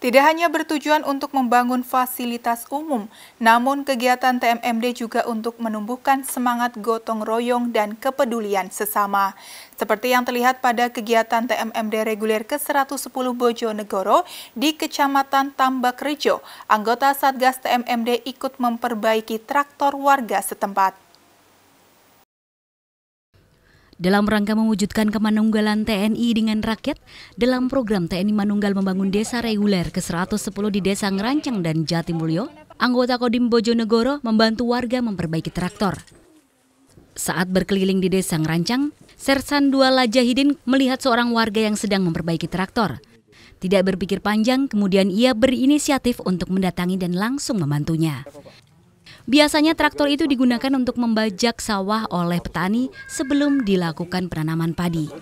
Tidak hanya bertujuan untuk membangun fasilitas umum, namun kegiatan TMMD juga untuk menumbuhkan semangat gotong royong dan kepedulian sesama. Seperti yang terlihat pada kegiatan TMMD reguler ke-110 Bojonegoro di Kecamatan Tambak Rejo, anggota Satgas TMMD ikut memperbaiki traktor warga setempat. Dalam rangka mewujudkan kemanunggalan TNI dengan rakyat, dalam program TNI Manunggal Membangun Desa Reguler ke-110 di Desa Ngerancang dan Jatimulyo, anggota Kodim Bojonegoro membantu warga memperbaiki traktor. Saat berkeliling di Desa Ngerancang, Sersan Dua Lajahidin melihat seorang warga yang sedang memperbaiki traktor. Tidak berpikir panjang, kemudian ia berinisiatif untuk mendatangi dan langsung membantunya. Biasanya traktor itu digunakan untuk membajak sawah oleh petani sebelum dilakukan penanaman padi.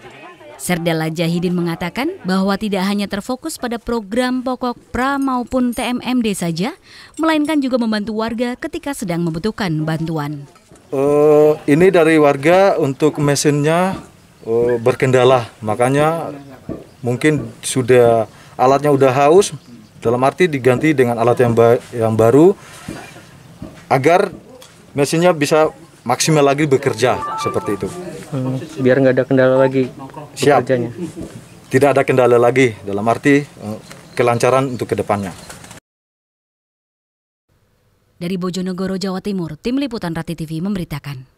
Serdala Jahidin mengatakan bahwa tidak hanya terfokus pada program pokok pra maupun TMMD saja, melainkan juga membantu warga ketika sedang membutuhkan bantuan. Uh, ini dari warga untuk mesinnya uh, berkendala, makanya mungkin sudah alatnya udah haus, dalam arti diganti dengan alat yang, ba yang baru agar mesinnya bisa maksimal lagi bekerja seperti itu. Hmm, biar nggak ada kendala lagi Siap. bekerjanya. Tidak ada kendala lagi dalam arti eh, kelancaran untuk kedepannya. Dari Bojonegoro, Jawa Timur, Tim Liputan Rati TV memberitakan.